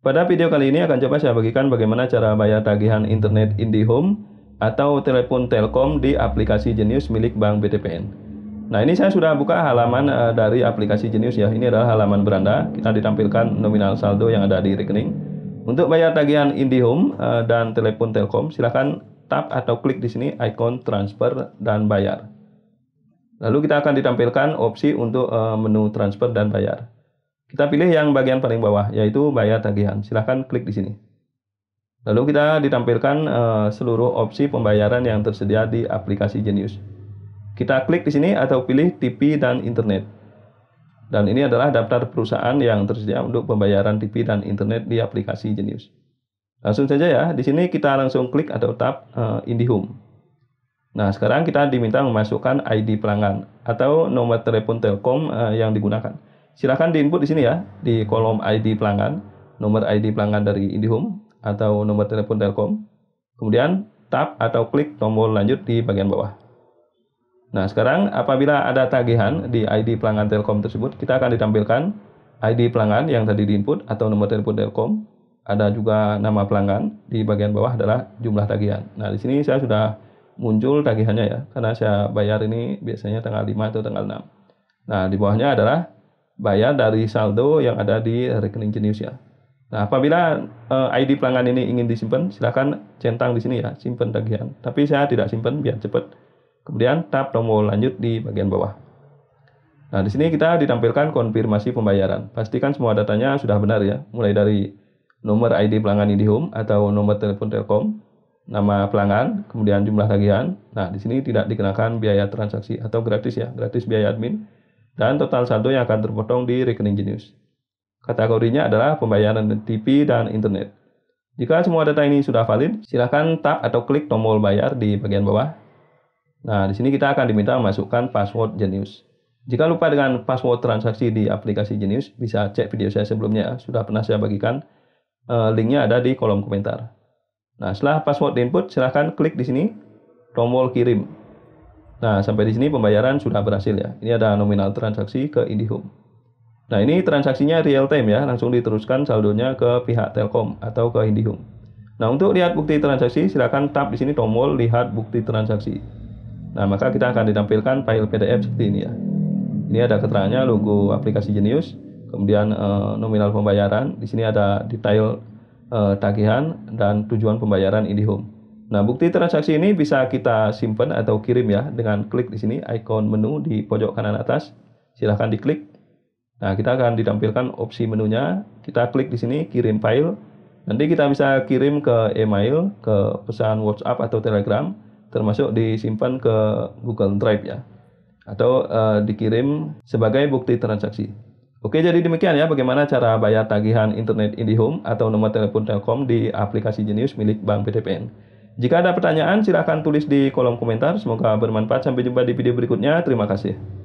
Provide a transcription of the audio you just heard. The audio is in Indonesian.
Pada video kali ini akan coba saya bagikan bagaimana cara bayar tagihan internet IndiHome atau telepon Telkom di aplikasi Genius milik Bank BTPN. Nah, ini saya sudah buka halaman eh, dari aplikasi Genius ya. Ini adalah halaman beranda. Kita ditampilkan nominal saldo yang ada di rekening. Untuk bayar tagihan IndiHome eh, dan telepon Telkom, silahkan tap atau klik di sini ikon transfer dan bayar. Lalu kita akan ditampilkan opsi untuk eh, menu transfer dan bayar. Kita pilih yang bagian paling bawah, yaitu bayar tagihan. Silahkan klik di sini. Lalu kita ditampilkan uh, seluruh opsi pembayaran yang tersedia di aplikasi Genius. Kita klik di sini atau pilih TV dan internet. Dan ini adalah daftar perusahaan yang tersedia untuk pembayaran TV dan internet di aplikasi Genius. Langsung saja ya, di sini kita langsung klik atau tap uh, IndiHome. Nah, sekarang kita diminta memasukkan ID pelanggan atau nomor telepon Telkom uh, yang digunakan. Silahkan diinput di sini ya, di kolom ID pelanggan, nomor ID pelanggan dari IndiHome atau nomor telepon Telkom. Kemudian tap atau klik tombol lanjut di bagian bawah. Nah, sekarang apabila ada tagihan di ID pelanggan Telkom tersebut, kita akan ditampilkan ID pelanggan yang tadi diinput atau nomor telepon Telkom. Ada juga nama pelanggan di bagian bawah adalah jumlah tagihan. Nah, di sini saya sudah muncul tagihannya ya, karena saya bayar ini biasanya tanggal 5 atau tanggal 6. Nah, di bawahnya adalah bayar dari saldo yang ada di rekening jenius ya. Nah, apabila uh, eh, ID pelanggan ini ingin disimpan, silahkan centang di sini ya, simpan tagihan. Tapi saya tidak simpan biar cepat. Kemudian tap tombol lanjut di bagian bawah. Nah, di sini kita ditampilkan konfirmasi pembayaran. Pastikan semua datanya sudah benar ya, mulai dari nomor ID pelanggan IndiHome atau nomor telepon Telkom, nama pelanggan, kemudian jumlah tagihan. Nah, di sini tidak dikenakan biaya transaksi atau gratis ya, gratis biaya admin dan total saldo yang akan terpotong di rekening jenius. Kategorinya adalah pembayaran TV dan internet. Jika semua data ini sudah valid, silahkan tap atau klik tombol bayar di bagian bawah. Nah, di sini kita akan diminta memasukkan password Genius. Jika lupa dengan password transaksi di aplikasi Genius, bisa cek video saya sebelumnya, sudah pernah saya bagikan. E, linknya ada di kolom komentar. Nah, setelah password diinput, silahkan klik di sini tombol kirim. Nah, sampai di sini pembayaran sudah berhasil ya. Ini ada nominal transaksi ke IndiHome. Nah, ini transaksinya real time ya, langsung diteruskan saldonya ke pihak Telkom atau ke IndiHome. Nah, untuk lihat bukti transaksi, silakan tap di sini tombol lihat bukti transaksi. Nah, maka kita akan ditampilkan file PDF seperti ini ya. Ini ada keterangannya logo aplikasi Genius, kemudian eh, nominal pembayaran, di sini ada detail eh, tagihan dan tujuan pembayaran IndiHome. Nah, bukti transaksi ini bisa kita simpan atau kirim ya dengan klik di sini ikon menu di pojok kanan atas. Silahkan diklik. Nah, kita akan ditampilkan opsi menunya. Kita klik di sini kirim file. Nanti kita bisa kirim ke email, ke pesan WhatsApp atau Telegram, termasuk disimpan ke Google Drive ya. Atau uh, dikirim sebagai bukti transaksi. Oke, jadi demikian ya bagaimana cara bayar tagihan internet IndiHome atau nomor telepon Telkom di aplikasi Genius milik Bank PTPN. Jika ada pertanyaan, silahkan tulis di kolom komentar. Semoga bermanfaat. Sampai jumpa di video berikutnya. Terima kasih.